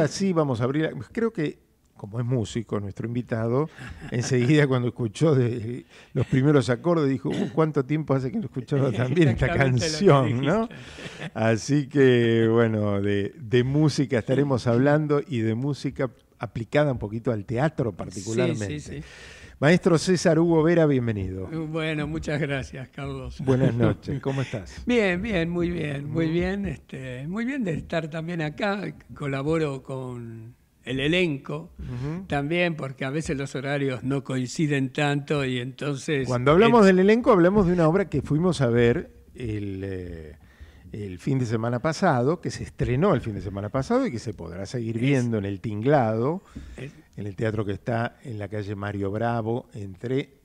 así vamos a abrir. Creo que, como es músico, nuestro invitado, enseguida cuando escuchó de los primeros acordes dijo: uh, ¿Cuánto tiempo hace que no escuchaba también esta canción? ¿no? Así que, bueno, de, de música estaremos hablando y de música aplicada un poquito al teatro, particularmente. Maestro César Hugo Vera, bienvenido. Bueno, muchas gracias, Carlos. Buenas noches, ¿cómo estás? Bien, bien, muy bien, muy mm. bien. Este, muy bien de estar también acá. Colaboro con el elenco también, porque a veces los horarios no coinciden tanto y entonces... Cuando hablamos del elenco hablamos de una obra que fuimos a ver el... Eh, el fin de semana pasado, que se estrenó el fin de semana pasado y que se podrá seguir viendo en el Tinglado, en el teatro que está en la calle Mario Bravo, entre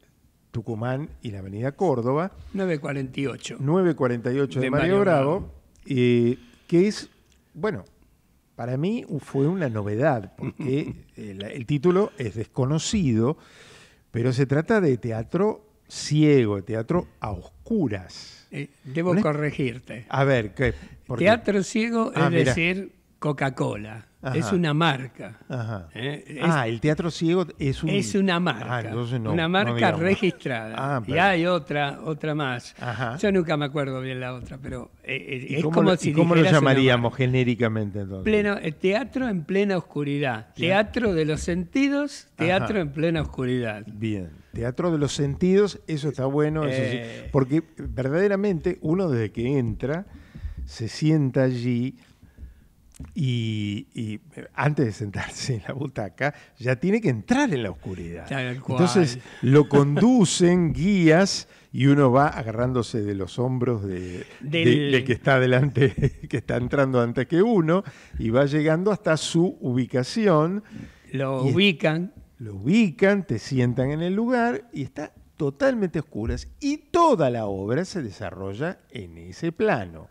Tucumán y la Avenida Córdoba. 948. 948 de, Mario, Bravo, eh, que es, bueno, para mí fue una novedad, porque el título es desconocido, pero se trata de teatro ciego, teatro a oscuras. Eh, debo corregirte. A ver, ¿qué? Teatro ciego ah, es decir Coca-Cola. Es una marca. ah, el teatro ciego es, es una marca. una marca registrada. Ah, y hay otra, otra más. Yo nunca me acuerdo bien la otra, pero eh, eh, es como si... ¿Cómo lo llamaríamos genéricamente entonces? Pleno, eh, teatro en plena oscuridad. Teatro de los sentidos, teatro en plena oscuridad. Bien. Teatro de los sentidos, eso está bueno. porque verdaderamente uno desde que entra se sienta allí y, eh, antes de sentarse en la butaca, ya tiene que entrar en la oscuridad. Entonces lo conducen guías y uno va agarrándose de los hombros de, del... que está adelante, que está entrando antes que uno, y va llegando hasta su ubicación. Lo ubican. Lo ubican, te sientan en el lugar y está totalmente oscuras. Y toda la obra se desarrolla en ese plano.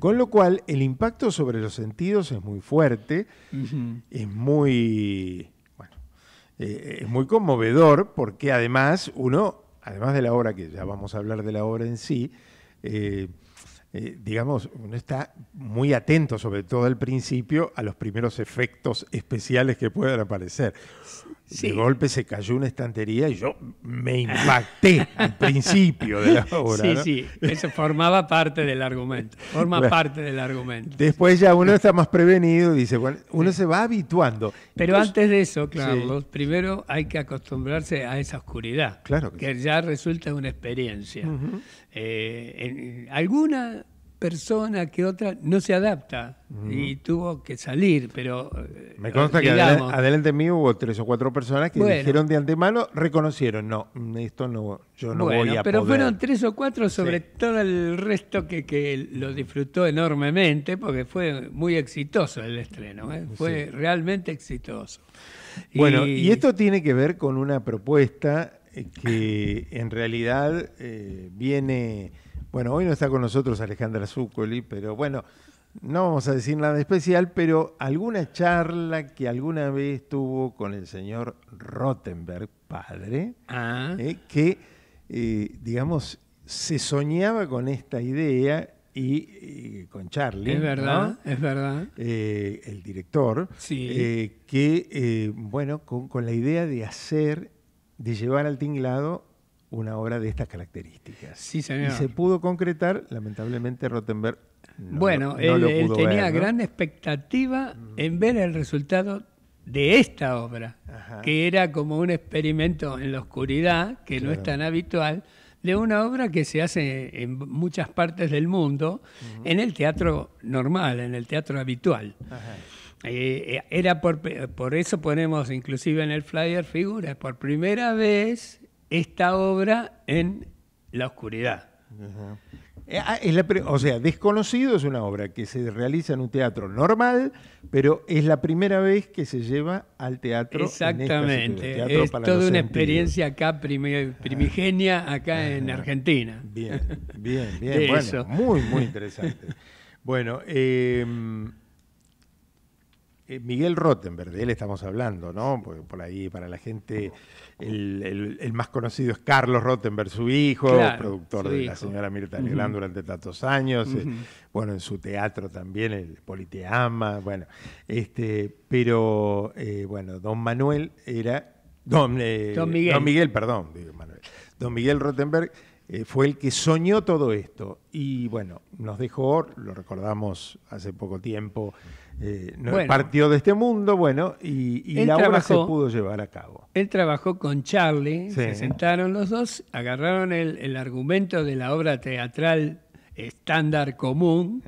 Con lo cual, el impacto sobre los sentidos es muy fuerte, es muy. Eh, es muy conmovedor porque además uno, además de la obra, que ya vamos a hablar de la obra en sí, eh, eh, digamos, uno está muy atento, sobre todo al principio, a los primeros efectos especiales que puedan aparecer. De golpe se cayó una estantería y yo me impacté al principio de la obra. Sí, sí, eso formaba parte del argumento. Forma parte del argumento. Después ya uno está más prevenido, dice, bueno, uno se va habituando. Pero antes de eso, claro, primero hay que acostumbrarse a esa oscuridad. Que, ya resulta una experiencia. Eh, alguna persona que otra no se adapta y tuvo que salir, pero... Me eh, consta que adelante, mío hubo tres o cuatro personas que dijeron de antemano, reconocieron, no, mm, esto no, yo no voy a pero fueron tres o cuatro sobre todo el resto que, lo disfrutó enormemente porque fue muy exitoso el estreno, ¿eh? fue realmente exitoso. Bueno, y... esto tiene que ver con una propuesta eh, que en realidad viene bueno, hoy no está con nosotros Alejandra Zuccoli, pero bueno, no vamos a decir nada especial, pero alguna charla que alguna vez tuvo con el señor Rottenberg, padre, ah. eh, que, eh, digamos, se soñaba con esta idea y, eh, con Charlie. Es verdad, es verdad. el director, sí. que, bueno, con, con la idea de hacer, de llevar al tinglado una obra de estas características. Y se pudo concretar, lamentablemente Rottenberg. No, bueno, él tenía gran expectativa en ver el resultado de esta obra, que era como un experimento en la oscuridad, que no es tan habitual, de una obra que se hace en muchas partes del mundo, en el teatro normal, en el teatro habitual. Eh, eh, era por, eh, por eso ponemos inclusive en el flyer figuras, por primera vez esta obra en la oscuridad. Eh, ah, o sea, Desconocido es una obra que se realiza en un teatro normal, pero es la primera vez que se lleva al teatro. Exactamente, es toda una experiencia acá primigenia, acá en Argentina. Bien, bien, bien. muy, muy interesante. bueno, eh, eh, Miguel Rottenberg, de él estamos hablando, ¿no? por ahí, para la gente, el, más conocido es Carlos Rottenberg, su hijo, productor de la señora Mirta uh durante tantos años. Eh, bueno, en su teatro también, el Politeama, bueno. Este, pero, eh, bueno, don Manuel era. Don, Miguel. don Miguel. perdón, Manuel. Don Miguel Rottenberg fue el que soñó todo esto. Y bueno, nos dejó, lo recordamos hace poco tiempo. Eh, no, partió de este mundo, bueno, y, la obra se pudo llevar a cabo. Él trabajó con Charlie, se sentaron los dos, agarraron el, argumento de la obra teatral estándar común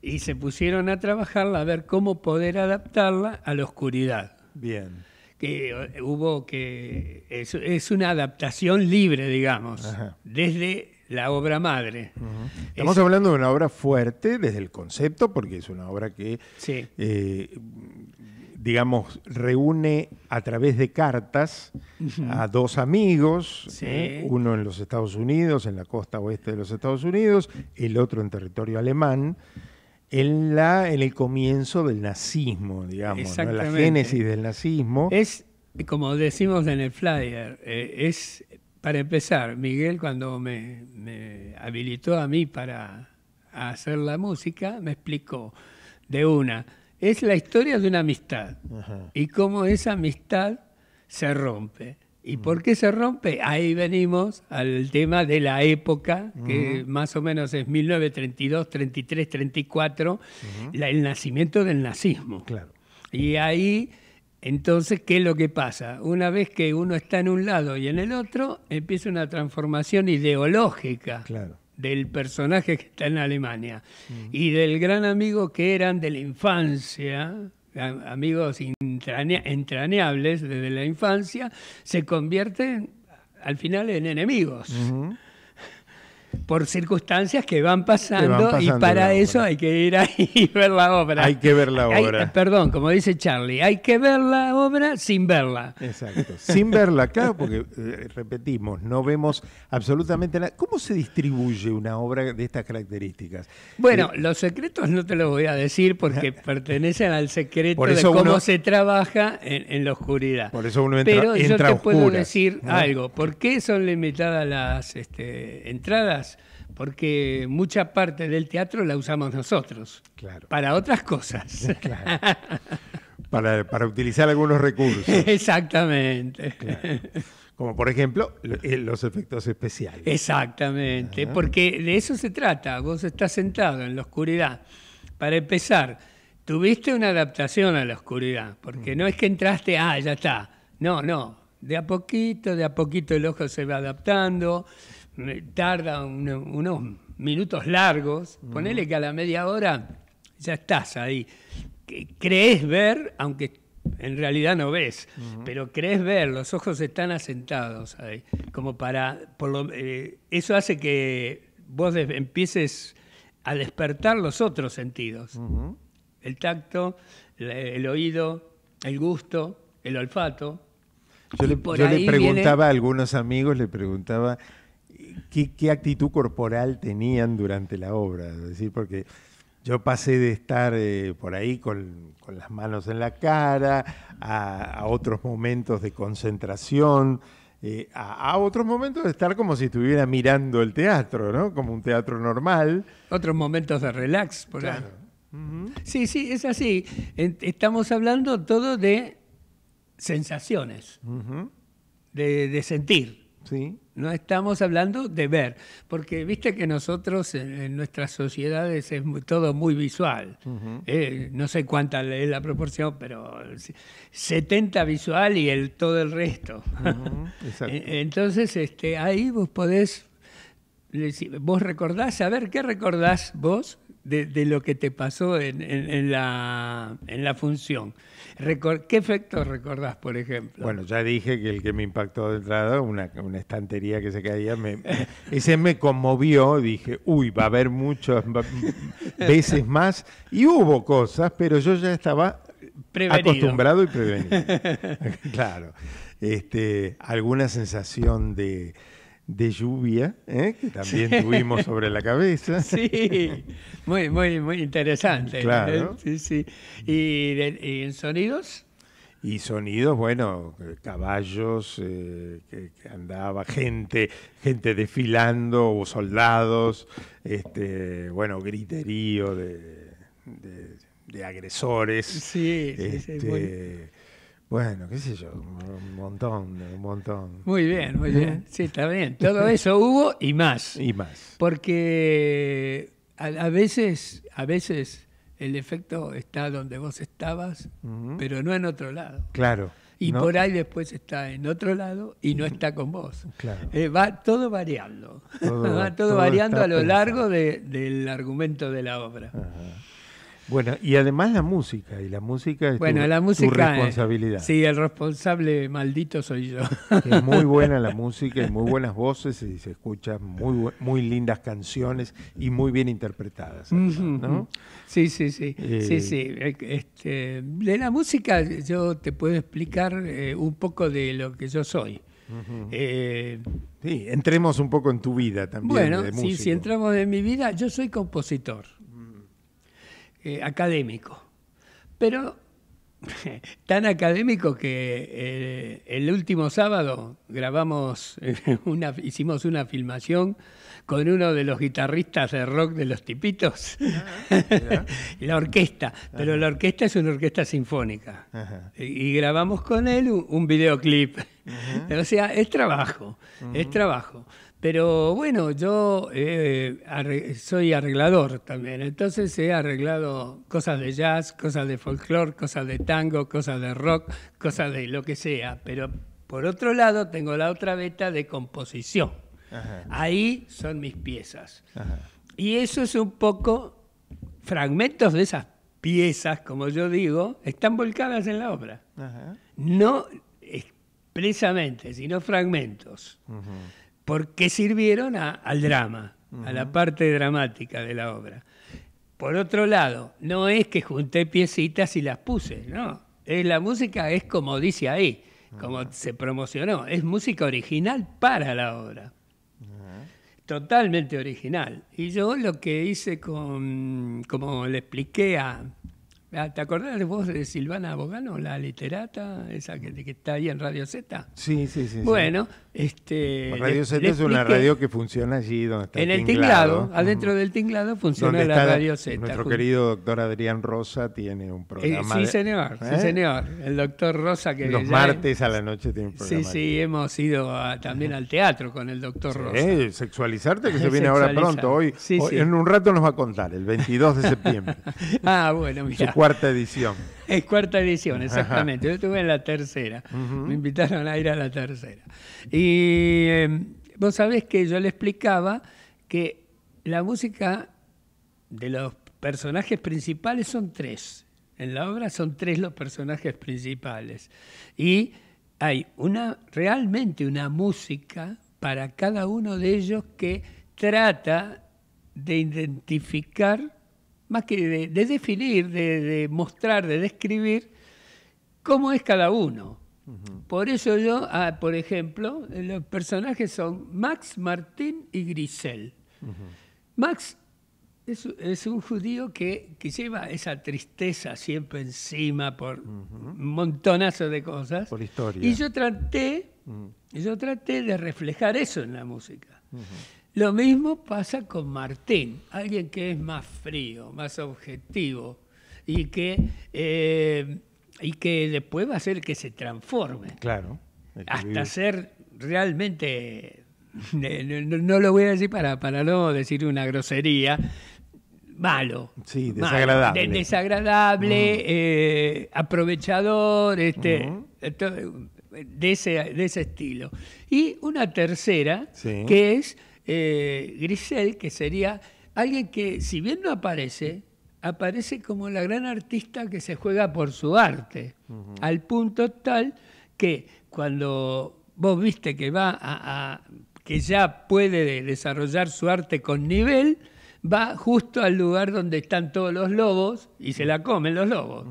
y se pusieron a trabajarla a ver cómo poder adaptarla a la oscuridad. Bien. Que eh, hubo que. Es, una adaptación libre, digamos, desde la obra madre. Estamos hablando de una obra fuerte desde el concepto, porque es una obra que, eh, digamos, reúne a través de cartas a dos amigos, ¿eh? uno en los Estados Unidos, en la costa oeste de los Estados Unidos, el otro en territorio alemán. En, la, en el comienzo del nazismo, digamos, la génesis del nazismo. Es, como decimos en el flyer, eh, es para empezar, Miguel cuando me, habilitó a mí para hacer la música, me explicó de una, es la historia de una amistad y cómo esa amistad se rompe. ¿Y por qué se rompe? Ahí venimos al tema de la época, que más o menos es 1932, 33, 34, el nacimiento del nazismo. Claro. Y ahí entonces, ¿qué es lo que pasa? Una vez que uno está en un lado y en el otro, empieza una transformación ideológica del personaje que está en Alemania mm. y del gran amigo que eran de la infancia, amigos entrañables desde la infancia, se convierten al final en enemigos por circunstancias que van, pasando, y para eso hay que ir ahí y ver la obra. Hay que ver la obra. Eh, perdón, como dice Charlie, hay que ver la obra sin verla. Exacto, sin verla, claro, porque eh, repetimos, no vemos absolutamente nada. ¿Cómo se distribuye una obra de estas características? Bueno, eh, los secretos no te los voy a decir porque pertenecen al secreto de cómo se trabaja en, la oscuridad. Por eso uno entra, Pero yo te puedo decir algo. ¿Por qué son limitadas las este, entradas? porque mucha parte del teatro la usamos nosotros. Claro. Para otras cosas. Para, utilizar algunos recursos. Exactamente. Como por ejemplo eh, los efectos especiales. Exactamente, ah. porque de eso se trata. Vos estás sentado en la oscuridad. Para empezar, tuviste una adaptación a la oscuridad, porque mm. no es que entraste, ah, ya está. No, no. De a poquito, de a poquito el ojo se va adaptando tarda unos minutos largos, ponele que a la media hora ya estás ahí. Crees ver, aunque en realidad no ves, pero crees ver, los ojos están asentados ahí, como para, eh, eso hace que vos empieces a despertar los otros sentidos, el tacto, el, oído, el gusto, el olfato. Yo, le, preguntaba a algunos amigos, le preguntaba qué, actitud corporal tenían durante la obra. decir, porque yo pasé de estar eh, por ahí con, las manos en la cara a, otros momentos de concentración. Eh, a, otros momentos de estar como si estuviera mirando el teatro, Como un teatro normal. Otros momentos de relax, por ejemplo. Sí, sí, es así. Estamos hablando todo de sensaciones, de, sentir. No estamos hablando de ver, porque viste que nosotros en, nuestras sociedades es todo muy visual. Eh, no sé cuánta es la proporción, pero 70 visual y el todo el resto. E, entonces, este, ahí vos podés, vos recordás, a ver, ¿qué recordás vos? de, lo que te pasó en, la, función. ¿Qué efectos recordás, por ejemplo? Bueno, ya dije que el que me impactó de entrada, una, estantería que se caía, me, ese me conmovió, dije, uy, va a haber muchas veces más, y hubo cosas, pero yo ya estaba acostumbrado y prevenido. claro. Este, alguna sensación de de lluvia, ¿eh? que también tuvimos sobre la cabeza. Sí, muy, muy, muy interesante. Claro. ¿Y, en sonidos? Y sonidos, bueno, caballos, eh, que, andaba gente, gente desfilando, soldados, este, bueno, griterío de, agresores. Sí, sí, este, bueno, qué sé yo, un montón, un montón. Muy bien, muy bien. Sí, está bien. Todo eso hubo y más. Y más. Porque a, veces, a veces el efecto está donde vos estabas, pero no en otro lado. Claro. Y por ahí después está en otro lado y no está con vos. Claro. Eh, va todo variando. va todo, variando a lo largo del argumento de la obra. Ajá. Bueno, y además la música, y la música es tu, eh, responsabilidad. sí, el responsable maldito soy yo. Es muy buena la música hay muy buenas voces y se escuchan muy, muy lindas canciones y muy bien interpretadas. Sí, sí, sí. Eh, eh, este, de la música yo te puedo explicar un poco de lo que yo soy. sí, entremos un poco en tu vida también. Bueno, si entramos en mi vida, yo soy compositor. Eh, académico, pero tan académico que eh, el último sábado grabamos una, hicimos una filmación con uno de los guitarristas de rock de los tipitos, ah, la orquesta, pero la orquesta es una orquesta sinfónica y grabamos con él un, videoclip. O sea, es trabajo, es trabajo. Pero bueno, yo eh, soy arreglador también, entonces he arreglado cosas de jazz, cosas de folclore, cosas de tango, cosas de rock, cosas de lo que sea. Pero por otro lado tengo la otra beta de composición. Ahí son mis piezas. Y eso es un poco fragmentos de esas piezas, como yo digo, están volcadas en la obra. No expresamente, sino fragmentos porque sirvieron al drama, a la parte dramática de la obra. Por otro lado, no es que junté piecitas y las puse, no. la música es como dice ahí, como se promocionó, es música original para la obra. Totalmente original. Y yo lo que hice con, como le expliqué a, ¿Te acordás de vos de Silvana Bogano, la literata, esa que, está ahí en Radio Z? Sí, sí, sí. Bueno, este, radio Z es una radio que funciona allí donde está En el tinglado, adentro del tinglado funciona la radio Z. Nuestro querido doctor Adrián Rosa tiene un eh, programa. sí, señor, sí, ¿Eh? señor. El doctor Rosa que... Los martes a la noche tiene un programa. Sí, sí, hemos ido también al teatro con el doctor Rosa. sexualizarte que se viene ahora pronto. Hoy, en un rato nos va a contar, el 22 de septiembre. ah, bueno, mira. Es cuarta edición. Es cuarta edición, exactamente. Yo estuve en la tercera. Me invitaron a ir a la tercera. Y y eh, vos sabés que yo le explicaba que la música de los personajes principales son tres. En la obra son tres los personajes principales. Y hay una, realmente una música para cada uno de ellos que trata de identificar, más que de, definir, de mostrar, de describir cómo es cada uno. Por eso yo, ah, por ejemplo, los personajes son Max, Martín y Grisel. Max es, un judío que, lleva esa tristeza siempre encima por un montonazo de cosas. Por historia. Y yo traté, mm. yo traté de reflejar eso en la música. Lo mismo pasa con Martín, alguien que es más frío, más objetivo y que eh, y que después va a ser que se transforme. Claro. Hasta ser realmente, no, lo voy a decir para, para no decir una grosería, malo. Sí, desagradable. desagradable, eh, aprovechador, este, de, ese, estilo. Y una tercera, que es eh, Grisel, que sería alguien que, si bien no aparece, aparece como la gran artista que se juega por su arte, al punto tal que cuando vos viste que va a, que ya puede desarrollar su arte con nivel, va justo al lugar donde están todos los lobos y se la comen los lobos.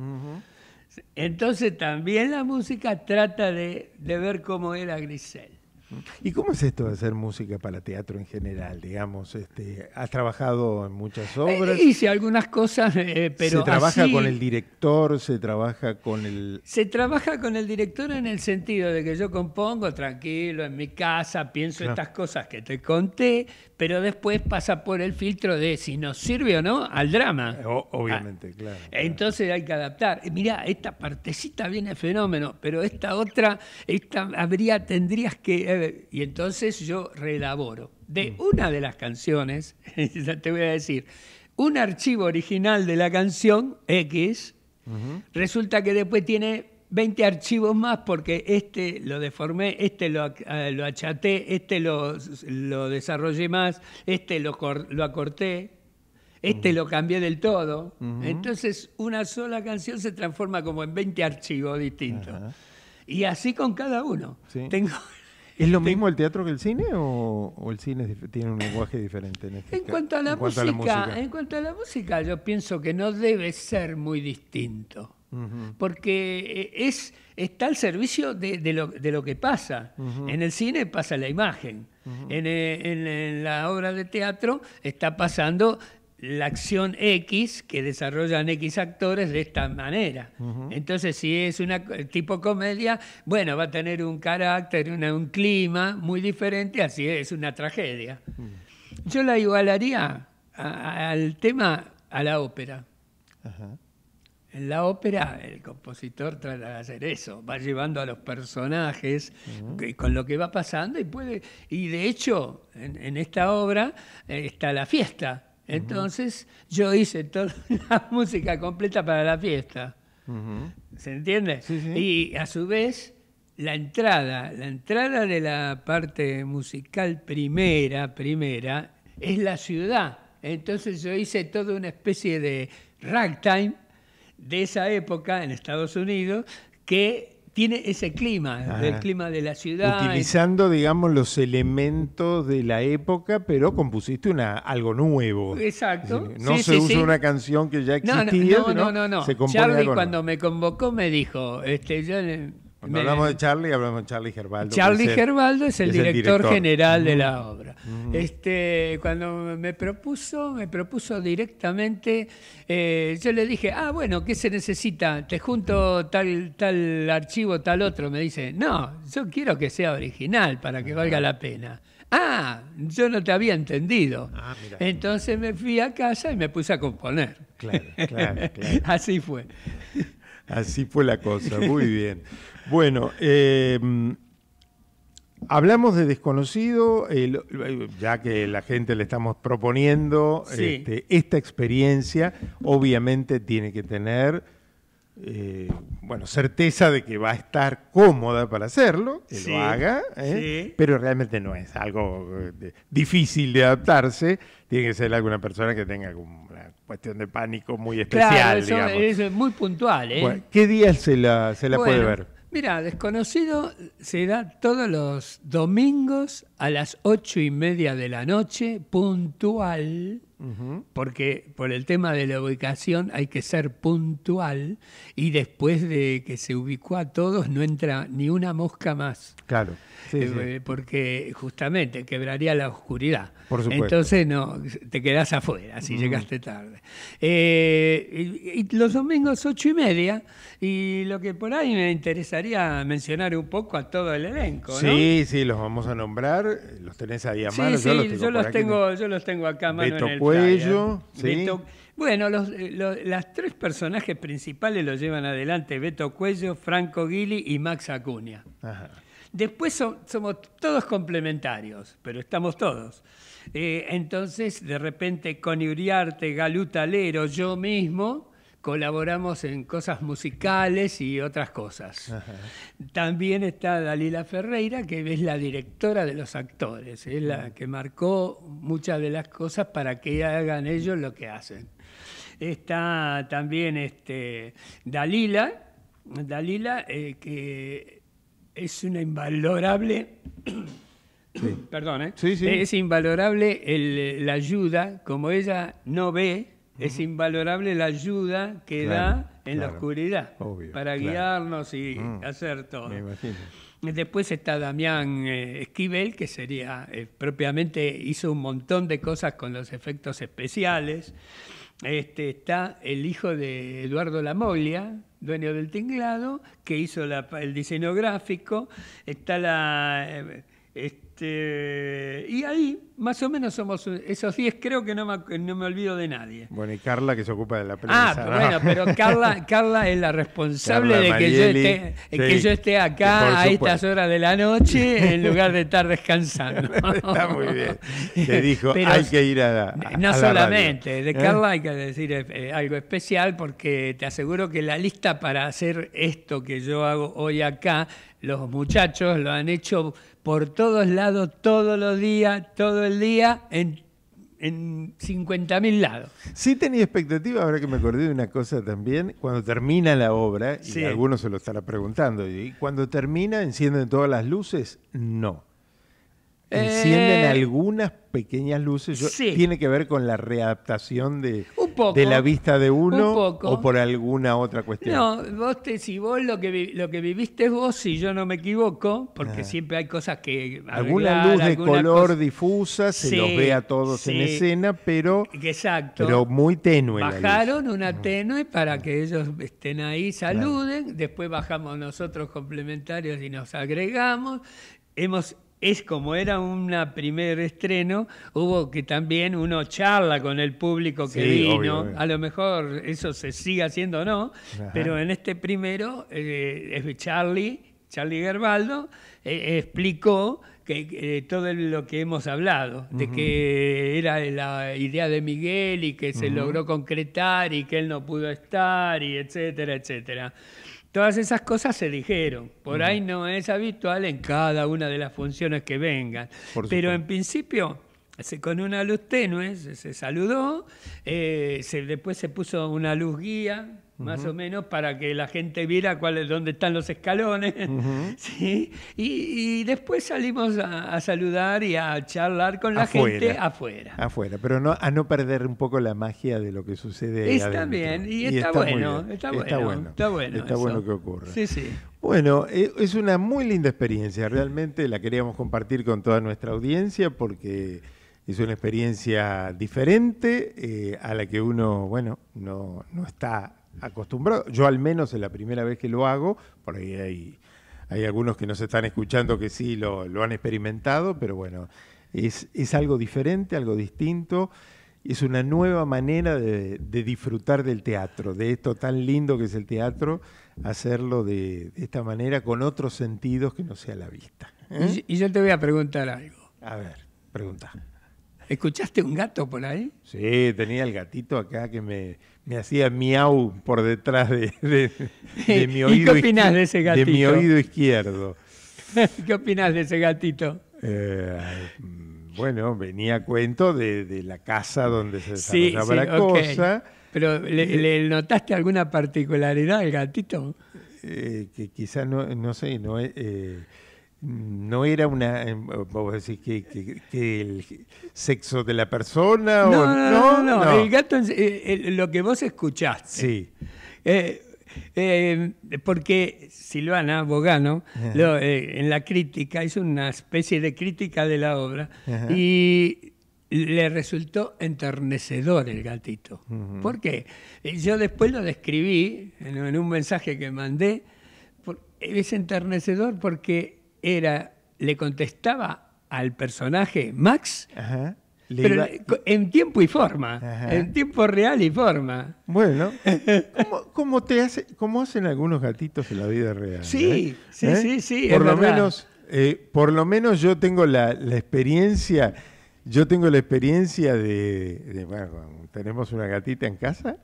Entonces también la música trata de, de ver cómo era Grisel. ¿Y cómo es esto de hacer música para teatro en general? Digamos, este, has trabajado en muchas eh, obras. Sí, hice algunas cosas, eh, pero. ¿Se trabaja con el director? ¿Se trabaja con el.? Se trabaja con el director en el sentido de que yo compongo tranquilo en mi casa, pienso estas cosas que te conté, pero después pasa por el filtro de si nos sirve o no al drama. Eh, obviamente, ah, claro, Entonces hay que adaptar. Mirá, esta partecita viene fenómeno, pero esta otra, esta habría, tendrías que y entonces yo reelaboro. De mm. una de las canciones, te voy a decir, un archivo original de la canción X, resulta que después tiene 20 archivos más porque este lo deformé, este lo, eh, lo achaté, este lo, lo, desarrollé más, este lo, lo acorté, este lo cambié del todo. Entonces una sola canción se transforma como en 20 archivos distintos. Y así con cada uno. Tengo ¿Es lo mismo el teatro que el cine o, el cine tiene un lenguaje diferente? En, este cuanto, a la en música, cuanto, a la música, yo pienso que no debe ser muy distinto, porque eh, es, está al servicio de, lo, que pasa. En el cine pasa la imagen, eh, en, la obra de teatro está pasando la acción X que desarrollan X actores de esta manera. Entonces, si es un tipo comedia, bueno, va a tener un carácter, un clima muy diferente, así es una tragedia. Mm. Yo la igualaría al tema, a la ópera. En la ópera el compositor trata de hacer eso, va llevando a los personajes con lo que va pasando y puede, y de hecho en, esta obra eh, está la fiesta, entonces yo hice toda la música completa para la fiesta. ¿Se entiende? Y a su vez, la entrada, la entrada de la parte musical primera, primera, es la ciudad. Entonces yo hice toda una especie de ragtime de esa época en Estados Unidos que tiene ese clima, el clima de la ciudad. Utilizando, digamos, los elementos de la época, pero compusiste una, algo nuevo. Exacto. no se usa una canción que ya existía. No, no, no, no. Se Charlie cuando me convocó me dijo, este, yo hablamos de Charlie, hablamos de Charlie Gervaldo Charlie Gervaldo es el, director, general de la obra. Este, cuando me propuso, me propuso directamente, eh, yo le dije, ah, bueno, ¿qué se necesita? Te junto tal, tal archivo, tal otro. Me dice, no, yo quiero que sea original para que valga la pena. Ah, yo no te había entendido. Ah, Entonces me fui a casa y me puse a componer. Claro, claro, claro. Así fue. Así fue la cosa, muy bien. Bueno, eh, hablamos de desconocido, ya que la gente le estamos proponiendo este, esta experiencia, obviamente tiene que tener, eh, bueno, certeza de que va a estar cómoda para hacerlo, que lo haga, ¿eh? pero realmente no es algo difícil de adaptarse, tiene que ser alguna persona que tenga una cuestión de pánico muy especial. eso, es muy puntual. ¿Qué día se la, se la puede ver? Mira, Desconocido se da todos los domingos a las ocho y media de la noche, puntual, porque por el tema de la ubicación hay que ser puntual y después de que se ubicó a todos no entra ni una mosca más. Claro. Eh, eh, porque justamente quebraría la oscuridad. Por supuesto. Entonces no, te quedas afuera si llegaste tarde. Eh, los domingos ocho y media, y lo que por ahí me interesaría mencionar un poco a todo el elenco. ¿no? Sí, sí, los vamos a nombrar, los tenés ahí a mano. Sí, yo, los tengo, yo, los tengo, acá a mano en cuello. bueno, los, eh, las tres personajes principales lo llevan adelante: Beto Cuello, Franco Gili y Max Acuña. Después somos todos complementarios, pero estamos todos. Eh, entonces, de repente, Con Uriarte, Galutalero, yo mismo colaboramos en cosas musicales y otras cosas. También está Dalila Ferreira, que es la directora de los actores, es la que marcó muchas de las cosas para que hagan ellos lo que hacen. Está también este, Dalila, Dalila eh, que es una invalorable... Perdón, ¿eh? es invalorable la ayuda, como ella no ve, es invalorable la ayuda que da en la oscuridad para guiarnos y mm, hacer todo. Después está Damián eh, Esquivel, que sería eh, propiamente hizo un montón de cosas con los efectos especiales. Este, está el hijo de Eduardo Lamoglia, dueño del tinglado, que hizo el diseño gráfico. Está la. Eh, este, y ahí, más o menos, somos esos 10. Creo que no me, no me olvido de nadie. Bueno, y Carla, que se ocupa de la prensa. Ah, bueno, pero Carla, es la responsable de que, yo esté, que yo esté acá a estas horas de la noche en lugar de estar descansando. Está muy bien. Te dijo, hay que ir a la. no solamente, de ¿Eh? Carla hay que decir eh, eh, algo especial porque te aseguro que la lista para hacer esto que yo hago hoy acá, los muchachos lo han hecho por todos lados, todos los días, todo el día, en, en 50.000 lados. Sí tenía expectativa, ahora que me acordé de una cosa también, cuando termina la obra, y algunos se lo estará preguntando, y cuando termina, ¿encienden todas las luces? No. Encienden eh, algunas pequeñas luces. Tiene que ver con la readaptación de, uh, de la vista de uno o por alguna otra cuestión. No, vos te, si vos lo que, lo que viviste vos, si yo no me equivoco, porque ah. siempre hay cosas que... alguna luz de color difusa, se los ve a todos en escena, pero... Exacto. Pero muy tenue. Bajaron una mm. tenue para que ellos estén ahí, saluden, después bajamos nosotros complementarios y nos agregamos. Hemos es como era un primer estreno, hubo que también uno charla con el público que vino. A lo mejor eso se sigue haciendo o no, pero en este primero, eh, Charlie, Charlie Gerbaldo, eh, explicó que, eh, todo lo que hemos hablado, de que era la idea de Miguel y que se logró concretar y que él no pudo estar, y etcétera, etcétera. Todas esas cosas se dijeron. Por ahí no es habitual en cada una de las funciones que vengan. Pero en principio, con una luz tenue, se, saludó, eh, se, después se puso una luz guía más o menos, para que la gente viera cuál dónde están los escalones. y, después salimos a, saludar y a charlar con la gente afuera. Afuera, pero no, a no perder un poco la magia de lo que sucede. Está bien, y, está, bueno, está, bueno, está, bueno, está bueno. que ocurra. Bueno, e, es una muy linda experiencia, realmente la queríamos compartir con toda nuestra audiencia porque es una experiencia diferente eh, a la que uno, bueno, no, no está acostumbrado. Yo al menos es la primera vez que lo hago, por ahí hay, algunos que nos están escuchando que sí lo, han experimentado, pero bueno, es, algo diferente, algo distinto. Es una nueva manera de, disfrutar del teatro, de esto tan lindo que es el teatro, hacerlo de, esta manera con otros sentidos que no sea la vista. ¿eh? y, yo te voy a preguntar algo. A ver, pregunta. ¿Escuchaste un gato por ahí? Sí, tenía el gatito acá que me, hacía miau por detrás de, mi oído. de mi oído izquierdo. ¿Qué opinás de ese gatito? Eh, bueno, venía cuento de, la casa donde se desarrollaba la cosa. Pero ¿le, notaste alguna particularidad al gatito? Eh, que quizás no, no sé, no es... Eh, no era una. Eh, ¿Vos decís que, que, el sexo de la persona? No, o, no, no, no, El gato lo que vos escuchaste. Sí. Eh, eh, porque Silvana Bogano en la crítica hizo una especie de crítica de la obra y le resultó enternecedor el gatito. ¿Por qué? Yo después lo describí en, un mensaje que mandé. es enternecedor porque era, le contestaba al personaje Max, pero en tiempo y forma, en tiempo real y forma. Bueno, ¿cómo, te hace, cómo hacen algunos gatitos en la vida real? Sí, eh? ¿Eh? Sí, sí, sí, Por lo menos, eh, por lo menos yo tengo la, experiencia. Yo tengo la experiencia de, de bueno, tenemos una gatita en casa,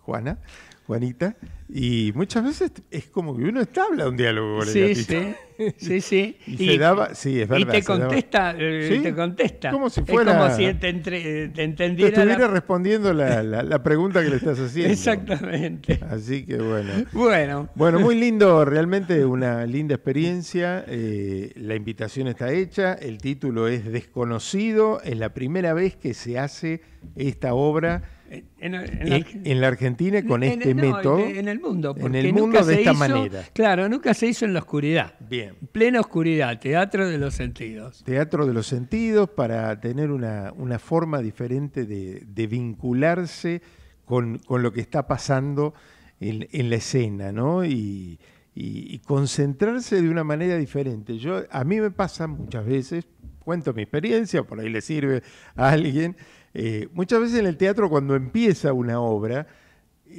Juana, Juanita, y muchas veces es como que uno establa un diálogo con el Sí, sí, sí. y, te contesta, te contesta. Como si fuera, es como si te, entendiera. estuviera respondiendo la, pregunta que le estás haciendo. Exactamente. Así que bueno. Bueno. Bueno, muy lindo, realmente una linda experiencia. Eh, la invitación está hecha, el título es Desconocido, es la primera vez que se hace esta obra en, la, Argentina con este método. En el mundo. Porque en el mundo de esta manera. Claro, nunca se hizo en la oscuridad. Bien. Plena oscuridad, teatro de los sentidos. Teatro de los sentidos para tener una, forma diferente de, vincularse con, lo que está pasando en, la escena, ¿no? Y, concentrarse de una manera diferente. Yo, a mí me pasa muchas veces, cuento mi experiencia, por ahí le sirve a alguien eh, muchas veces en el teatro cuando empieza una obra,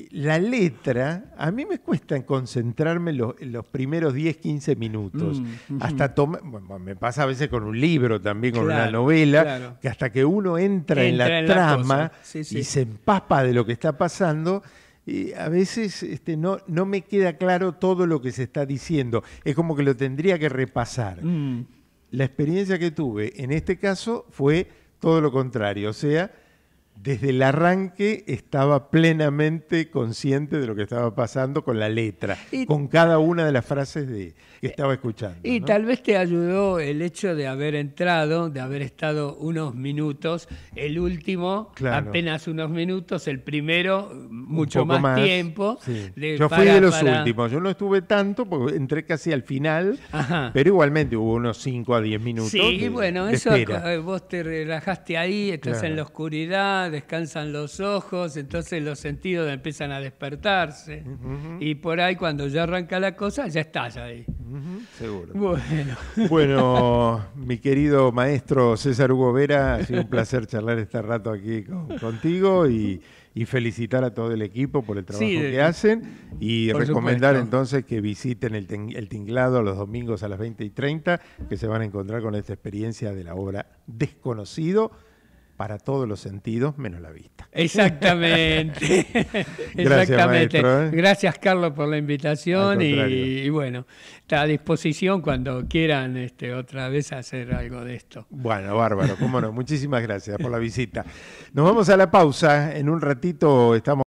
la letra, a mí me cuesta concentrarme los, los primeros 10, 15 minutos. Mm, hasta me pasa a veces con un libro también, con una novela, que hasta que uno entra, en la trama y se empapa de lo que está pasando, y a veces este, no, no me queda claro todo lo que se está diciendo. Es como que lo tendría que repasar. Mm. La experiencia que tuve en este caso fue todo lo contrario. O sea, desde el arranque estaba plenamente consciente de lo que estaba pasando con la letra, con cada una de las frases de, que estaba escuchando. Y tal vez te ayudó el hecho de haber entrado, de haber estado unos minutos, el último apenas unos minutos, el primero mucho más, tiempo. yo fui de los últimos, yo no estuve tanto porque entré casi al final, pero igualmente hubo unos 5 a 10 minutos. Sí, bueno, eso eh, vos te relajaste ahí, estás en la oscuridad descansan los ojos, entonces los sentidos empiezan a despertarse. Y por ahí cuando ya arranca la cosa, ya estás ahí. Seguro. Bueno. mi querido maestro César Hugo Vera, ha sido un placer charlar este rato aquí contigo y, felicitar a todo el equipo por el trabajo que hacen y recomendar entonces que visiten el, el tinglado los domingos a las 20 y 30, que se van a encontrar con esta experiencia de la obra Desconocido para todos los sentidos, menos la vista. Exactamente. Gracias, ¿eh? Gracias, Carlos, por la invitación y, bueno, está a disposición cuando quieran este, otra vez hacer algo de esto. Bueno, bárbaro, cómo no. Muchísimas gracias por la visita. Nos vamos a la pausa. En un ratito estamos.